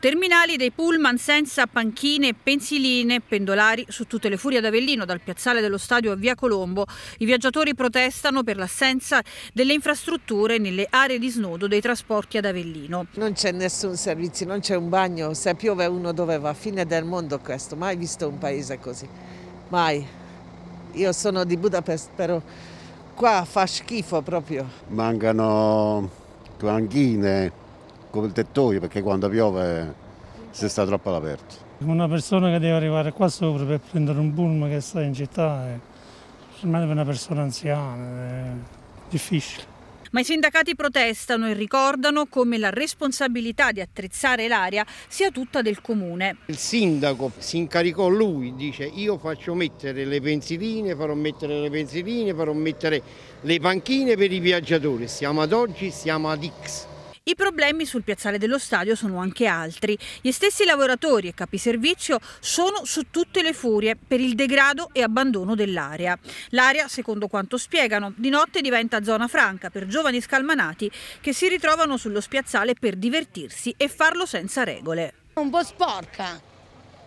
Terminali dei pullman senza panchine, pensiline, pendolari su tutte le furie ad Avellino, dal piazzale dello stadio a Via Colombo. I viaggiatori protestano per l'assenza delle infrastrutture nelle aree di snodo dei trasporti ad Avellino. Non c'è nessun servizio, non c'è un bagno, se piove uno dove va, fine del mondo questo, mai visto un paese così, mai. Io sono di Budapest però qua fa schifo proprio. Mancano panchine come il tettoio perché quando piove si sta troppo all'aperto. Una persona che deve arrivare qua sopra per prendere un boom che sta in città è eh, per una persona anziana, è eh, difficile. Ma i sindacati protestano e ricordano come la responsabilità di attrezzare l'area sia tutta del comune. Il sindaco si incaricò lui, dice io faccio mettere le pensiline, farò mettere le pensiline, farò mettere le panchine per i viaggiatori. Siamo ad oggi, siamo ad X. I problemi sul piazzale dello stadio sono anche altri. Gli stessi lavoratori e capiservizio sono su tutte le furie per il degrado e abbandono dell'area. L'area, secondo quanto spiegano, di notte diventa zona franca per giovani scalmanati che si ritrovano sullo spiazzale per divertirsi e farlo senza regole. Un po' sporca,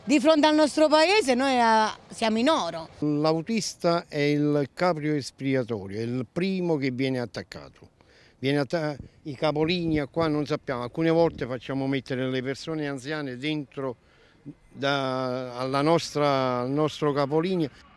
di fronte al nostro paese noi eh, siamo in oro. L'autista è il caprio espiatorio, è il primo che viene attaccato viene a i capolinea qua non sappiamo, alcune volte facciamo mettere le persone anziane dentro da, alla nostra, al nostro capolinea.